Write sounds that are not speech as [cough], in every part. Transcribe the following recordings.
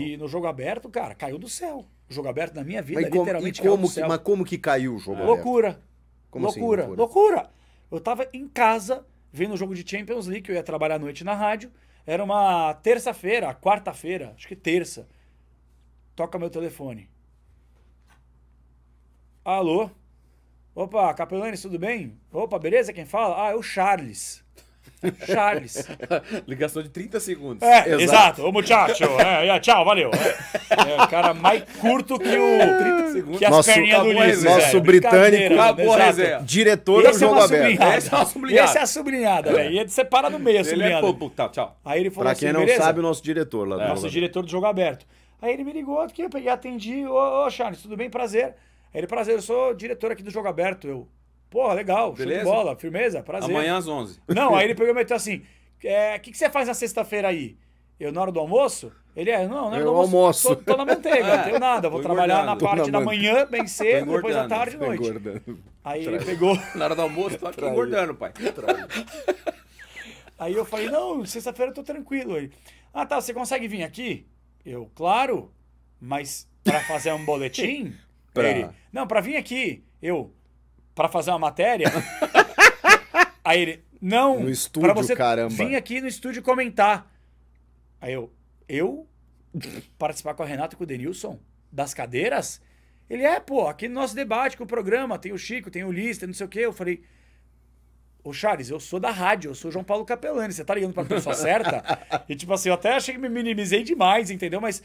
E no jogo aberto, cara, caiu do céu. O jogo aberto na minha vida, mas como, literalmente como caiu do que, céu. Mas como que caiu o jogo aberto? Loucura. Como assim, loucura, assim, loucura, loucura. Eu tava em casa, vendo o jogo de Champions League, eu ia trabalhar à noite na rádio. Era uma terça-feira, quarta-feira, acho que terça. Toca meu telefone. Alô? Opa, Capelanes, tudo bem? Opa, beleza? Quem fala? Ah, é o Charles. Charles. [laughs] Ligação de 30 segundos. É, exato. exato. Ô, muchacho. [laughs] É, é, tchau, valeu. É, é, cara mais curto que o. 30 segundos. Que as nosso, perninhas do Ulisses. Nosso é, britânico. Acabou Diretor Esse é do jogo é aberto. Esse é uma sublinhada. Esse é a sublinhada, é. velho. E ele separa no meio a sublinhada. Ele é, pô, tá, tchau. Aí ele falou pra assim, quem não beleza? sabe, o nosso diretor lá. É, nosso diretor do jogo aberto. Aí ele me ligou, que eu peguei, atendi. Ô, ô, Charles, tudo bem? Prazer. Aí ele, prazer, eu sou diretor aqui do jogo aberto. Eu, Porra, legal, Beleza? show de bola, firmeza, prazer. Amanhã às 11. Não, aí ele [laughs] pegou e meteu assim, o é, que, que você faz na sexta-feira aí? Eu, na hora do almoço? Ele é, não, não é eu almoço. almoço. Tô, tô na manteiga, é, não tenho nada. Vou trabalhar na parte na da manhã, bem cedo, depois da tarde e noite. Engordando. Aí Trai. ele pegou. Na hora do almoço, tô aqui engordando, pai. Trai. Aí eu falei, não, sexta-feira eu tô tranquilo aí. Ah, tá, você consegue vir aqui? Eu, claro, mas para fazer um boletim? [laughs] pra... Ele, não, para vir aqui. Eu, para fazer uma matéria. [laughs] Aí ele, não, no estúdio, pra você caramba. vir aqui no estúdio comentar. Aí eu, eu participar com a Renata e com o Denilson das cadeiras? Ele é, pô, aqui no nosso debate com o programa, tem o Chico, tem o Lista não sei o quê. Eu falei, Ô Charles, eu sou da rádio, eu sou João Paulo Capelani, você tá ligando pra pessoa certa? [laughs] e tipo assim, eu até achei que me minimizei demais, entendeu? Mas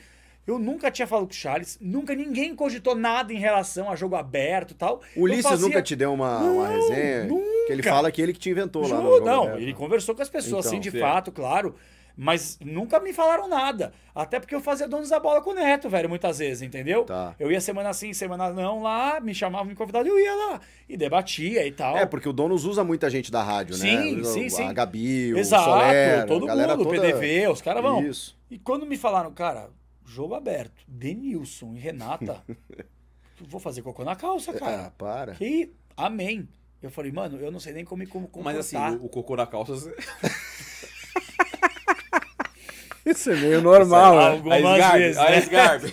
eu nunca tinha falado com o Charles, nunca ninguém cogitou nada em relação a jogo aberto e tal. O Ulisses fazia... nunca te deu uma, não, uma resenha? Nunca. Que ele fala que ele que te inventou Ju, lá no jogo Não, aberto. ele conversou com as pessoas, então, sim, de sim. fato, claro. Mas nunca me falaram nada. Até porque eu fazia donos da bola com o Neto, velho, muitas vezes, entendeu? Tá. Eu ia semana sim, semana não lá, me chamavam, me convidavam, eu ia lá e debatia e tal. É, porque o Donos usa muita gente da rádio, sim, né? Sim, sim, A Gabi, o Exato, Soler, todo mundo, toda... o PDV, os caras vão. Isso. E quando me falaram, cara, Jogo aberto. Denilson e Renata. [laughs] vou fazer cocô na calça, cara. Ah, para. E, Amém. Eu falei, mano, eu não sei nem como como Mas assim, o, o cocô na calça. [laughs] Isso é meio normal. É né? algumas vezes. Aí, A Sgarb.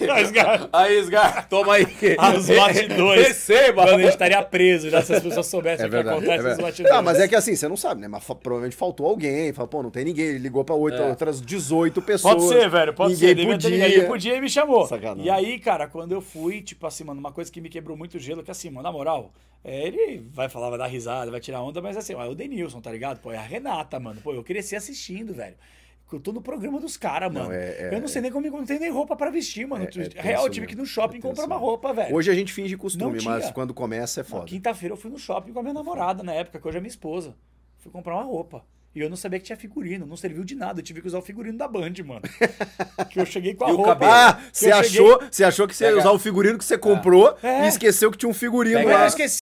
a Sgarb. a Toma aí. Os [laughs] batidores. Receba. Mano, a gente estaria preso já se as pessoas soubessem é verdade, o que acontece é nos batidões. Não, mas é que assim, você não sabe, né? Mas provavelmente faltou alguém. Fala, pô, não tem ninguém. Ele ligou pra é. outras 18 pessoas. Pode ser, velho. Pode ninguém ser. Podia. podia. podia e me chamou. Sacanagem. E aí, cara, quando eu fui, tipo assim, mano, uma coisa que me quebrou muito o gelo, é que assim, mano, na moral, é, ele vai falar, vai dar risada, vai tirar onda, mas assim, ó, é o Denilson, tá ligado? Pô, é a Renata, mano. Pô, eu cresci assistindo, velho. Eu tô no programa dos caras, mano. é, é, eu não sei é. nem como não tem nem roupa para vestir, mano. É, é, é Real, eu tive que ir no shopping comprar uma roupa, velho. Hoje a gente finge costume, mas quando começa é foda. Quinta-feira eu fui no shopping com a minha namorada, na época, que hoje é minha esposa. Fui comprar uma roupa. E eu não sabia que tinha figurino, não serviu de nada. Eu tive que usar o figurino da Band, mano. [laughs] que eu cheguei com a e roupa. Cabelo. Ah, ah você cheguei... achou, você achou que você ia usar o figurino que você comprou e esqueceu que tinha um figurino Pega lá. Eu esqueci.